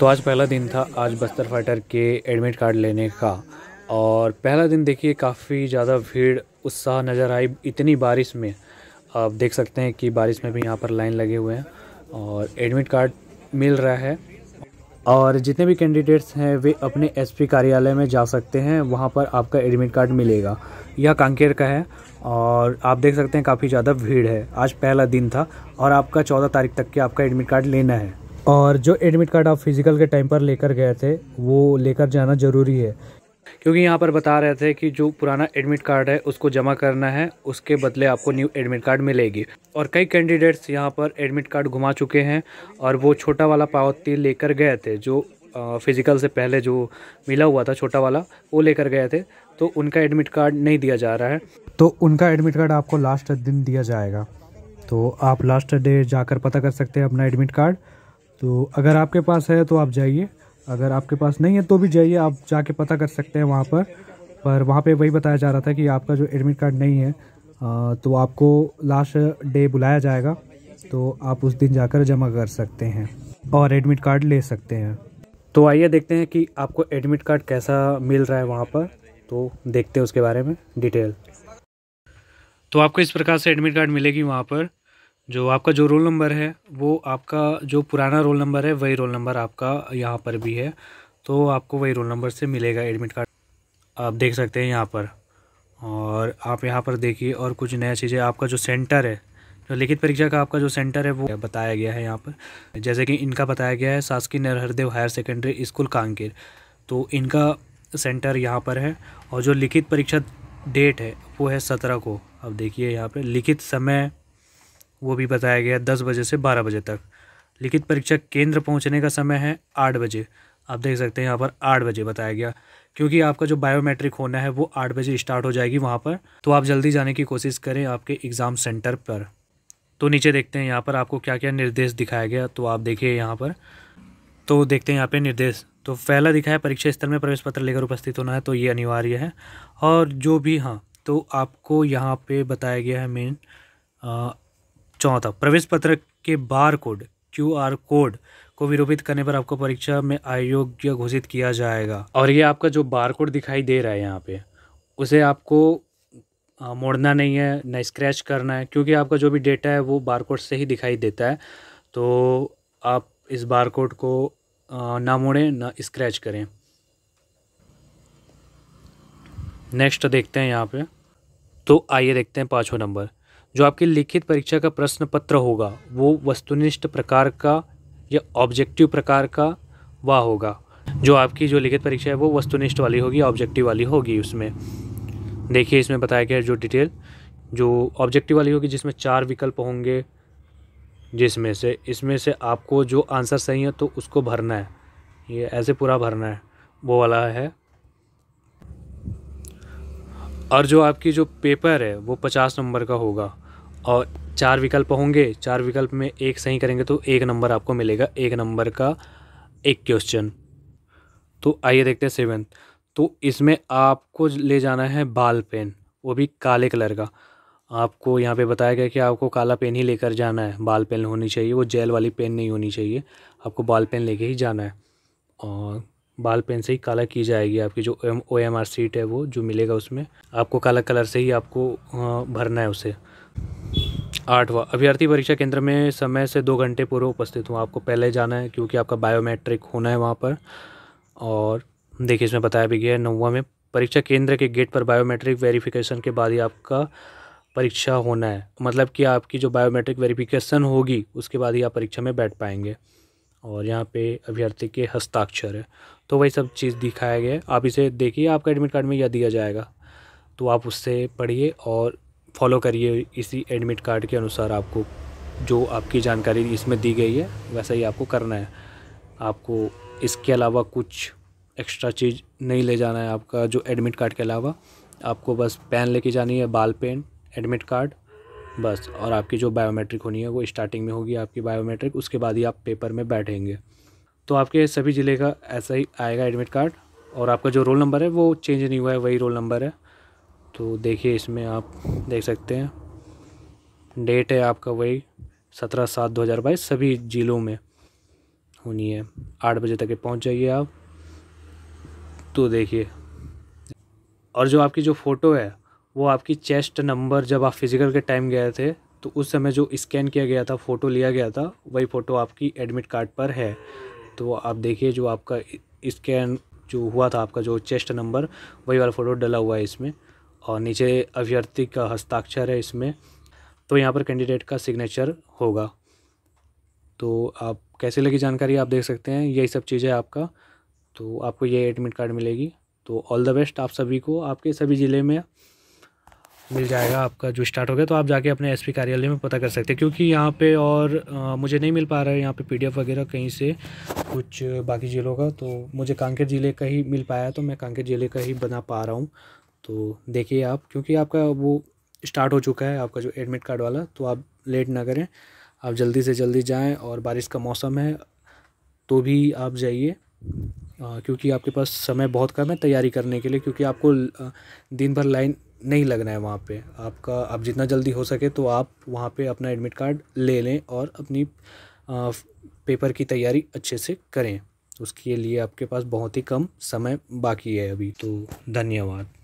तो आज पहला दिन था आज बस्तर फाइटर के एडमिट कार्ड लेने का और पहला दिन देखिए काफ़ी ज़्यादा भीड़ उत्साह नज़र आई इतनी बारिश में आप देख सकते हैं कि बारिश में भी यहाँ पर लाइन लगे हुए हैं और एडमिट कार्ड मिल रहा है और जितने भी कैंडिडेट्स हैं वे अपने एसपी कार्यालय में जा सकते हैं वहाँ पर आपका एडमिट कार्ड मिलेगा यह कांकेर का है और आप देख सकते हैं काफ़ी ज़्यादा भीड़ है आज पहला दिन था और आपका चौदह तारीख तक के आपका एडमिट कार्ड लेना है और जो एडमिट कार्ड आप फिज़िकल के टाइम पर लेकर गए थे वो लेकर जाना ज़रूरी है क्योंकि यहाँ पर बता रहे थे कि जो पुराना एडमिट कार्ड है उसको जमा करना है उसके बदले आपको न्यू एडमिट कार्ड मिलेगी और कई कैंडिडेट्स यहाँ पर एडमिट कार्ड घुमा चुके हैं और वो छोटा वाला पावती लेकर गए थे जो फिज़िकल से पहले जो मिला हुआ था छोटा वाला वो लेकर गए थे तो उनका एडमिट कार्ड नहीं दिया जा रहा है तो उनका एडमिट कार्ड आपको लास्ट दिन दिया जाएगा तो आप लास्ट डे जाकर पता कर सकते हैं अपना एडमिट कार्ड तो अगर आपके पास है तो आप जाइए अगर आपके पास नहीं है तो भी जाइए आप जाके पता कर सकते हैं वहाँ पर पर वहाँ पे वही बताया जा रहा था कि आपका जो एडमिट कार्ड नहीं है तो आपको लास्ट डे बुलाया जाएगा तो आप उस दिन जाकर जमा कर सकते हैं और एडमिट कार्ड ले सकते हैं तो आइए देखते हैं कि आपको एडमिट कार्ड कैसा मिल रहा है वहाँ पर तो देखते हैं उसके बारे में डिटेल तो आपको इस प्रकार से एडमिट कार्ड मिलेगी वहाँ पर जो आपका जो रोल नंबर है वो आपका जो पुराना रोल नंबर है वही रोल नंबर आपका यहाँ पर भी है तो आपको वही रोल नंबर से मिलेगा एडमिट कार्ड आप देख सकते हैं यहाँ पर और आप यहाँ पर देखिए और कुछ नया चीज़ें आपका जो सेंटर है जो लिखित परीक्षा का आपका जो सेंटर है वो बताया गया है यहाँ पर जैसे कि इनका बताया गया है शासकीय Narhardev higher secondary school Kanker तो इनका सेंटर यहाँ पर है और जो लिखित परीक्षा डेट है वो है सत्रह को अब देखिए यहाँ पर लिखित समय वो भी बताया गया दस बजे से बारह बजे तक लिखित परीक्षा केंद्र पहुंचने का समय है आठ बजे आप देख सकते हैं यहाँ पर आठ बजे बताया गया क्योंकि आपका जो बायोमेट्रिक होना है वो आठ बजे स्टार्ट हो जाएगी वहाँ पर तो आप जल्दी जाने की कोशिश करें आपके एग्ज़ाम सेंटर पर तो नीचे देखते हैं यहाँ पर आपको क्या क्या निर्देश दिखाया गया तो आप देखिए यहाँ पर तो देखते हैं यहाँ पे निर्देश तो पहला दिखाया है परीक्षा स्थल में प्रवेश पत्र लेकर उपस्थित होना है तो ये अनिवार्य है और जो भी हाँ तो आपको यहाँ पर बताया गया है मेन चौथा प्रवेश पत्र के barcode Q R code को विरोपित करने पर आपको परीक्षा में अयोग्य घोषित किया जाएगा और ये आपका जो बार कोड दिखाई दे रहा है यहाँ पे उसे आपको मोड़ना नहीं है ना स्क्रैच करना है क्योंकि आपका जो भी डेटा है वो बार कोड से ही दिखाई देता है तो आप इस बार कोड को ना मोड़ें ना स्क्रैच करें नेक्स्ट देखते हैं यहाँ पे तो आइए देखते हैं पाँचवा नंबर जो आपके लिखित परीक्षा का प्रश्न पत्र होगा वो वस्तुनिष्ठ प्रकार का या ऑब्जेक्टिव प्रकार का वह होगा जो आपकी जो लिखित परीक्षा है वो वस्तुनिष्ठ वाली होगी ऑब्जेक्टिव वाली होगी उसमें देखिए इसमें बताया गया जो डिटेल जो ऑब्जेक्टिव वाली होगी जिसमें चार विकल्प होंगे जिसमें से इसमें से आपको जो आंसर सही है तो उसको भरना है ये ऐसे पूरा भरना है वो वाला है और जो आपकी जो पेपर है वो पचास नंबर का होगा और चार विकल्प होंगे चार विकल्प में एक सही करेंगे तो एक नंबर आपको मिलेगा एक नंबर का एक क्वेश्चन तो आइए देखते हैं सेवेंथ तो इसमें आपको ले जाना है बाल पेन वो भी काले कलर का आपको यहाँ पे बताया गया कि आपको काला पेन ही लेकर जाना है बाल पेन होनी चाहिए वो जेल वाली पेन नहीं होनी चाहिए आपको बाल पेन लेके ही जाना है और बाल पेन से ही काला की जाएगी आपकी जो ओ एम आर सीट है वो जो मिलेगा उसमें आपको काला कलर से ही आपको भरना है उसे आठवा अभ्यर्थी परीक्षा केंद्र में समय से दो घंटे पूर्व उपस्थित हूँ आपको पहले जाना है क्योंकि आपका बायोमेट्रिक होना है वहाँ पर और देखिए इसमें बताया भी गया है नौवा में परीक्षा केंद्र के गेट पर बायोमेट्रिक वेरिफिकेशन के बाद ही आपका परीक्षा होना है मतलब कि आपकी जो बायोमेट्रिक वेरिफिकेशन होगी उसके बाद ही आप परीक्षा में बैठ पाएंगे और यहाँ पे अभ्यर्थी के हस्ताक्षर है तो वही सब चीज़ दिखाया गया है आप इसे देखिए आपका एडमिट कार्ड में यह दिया जाएगा तो आप उससे पढ़िए और फॉलो करिए इसी एडमिट कार्ड के अनुसार आपको जो आपकी जानकारी इसमें दी गई है वैसा ही आपको करना है आपको इसके अलावा कुछ एक्स्ट्रा चीज़ नहीं ले जाना है आपका जो एडमिट कार्ड के अलावा आपको बस पेन लेके जानी है बाल पेन एडमिट कार्ड बस और आपकी जो बायोमेट्रिक होनी है वो स्टार्टिंग में होगी आपकी बायोमेट्रिक उसके बाद ही आप पेपर में बैठेंगे तो आपके सभी ज़िले का ऐसा ही आएगा एडमिट कार्ड और आपका जो रोल नंबर है वो चेंज नहीं हुआ है वही रोल नंबर है तो देखिए इसमें आप देख सकते हैं डेट है आपका वही सत्रह सात दो हज़ार बाईस सभी ज़िलों में होनी है आठ बजे तक पहुंच जाइए आप तो देखिए और जो आपकी जो फ़ोटो है वो आपकी चेस्ट नंबर जब आप फिज़िकल के टाइम गए थे तो उस समय जो स्कैन किया गया था फ़ोटो लिया गया था वही फ़ोटो आपकी एडमिट कार्ड पर है तो आप देखिए जो आपका स्कैन जो हुआ था आपका जो चेस्ट नंबर वही वाला फ़ोटो डला हुआ है इसमें और नीचे अभ्यर्थी का हस्ताक्षर है इसमें तो यहाँ पर कैंडिडेट का सिग्नेचर होगा तो आप कैसे लगी जानकारी आप देख सकते हैं यही सब चीज़ें आपका तो आपको ये एडमिट कार्ड मिलेगी तो ऑल द बेस्ट आप सभी को आपके सभी ज़िले में मिल जाएगा आपका जो स्टार्ट हो गया तो आप जाके अपने एसपी कार्यालय में पता कर सकते हैं क्योंकि यहाँ पे और आ, मुझे नहीं मिल पा रहा है यहाँ पे पीडीएफ वगैरह कहीं से कुछ बाकी ज़िलों का तो मुझे कांकेर ज़िले का ही मिल पाया तो मैं कांकेर ज़िले का ही बना पा रहा हूँ तो देखिए आप क्योंकि आपका वो स्टार्ट हो चुका है आपका जो एडमिट कार्ड वाला तो आप लेट ना करें आप जल्दी से जल्दी जाएं और बारिश का मौसम है तो भी आप जाइए क्योंकि आपके पास समय बहुत कम है तैयारी करने के लिए क्योंकि आपको दिन भर लाइन नहीं लगना है वहाँ पे आपका आप जितना जल्दी हो सके तो आप वहाँ पे अपना एडमिट कार्ड ले लें और अपनी पेपर की तैयारी अच्छे से करें उसके लिए आपके पास बहुत ही कम समय बाकी है अभी तो धन्यवाद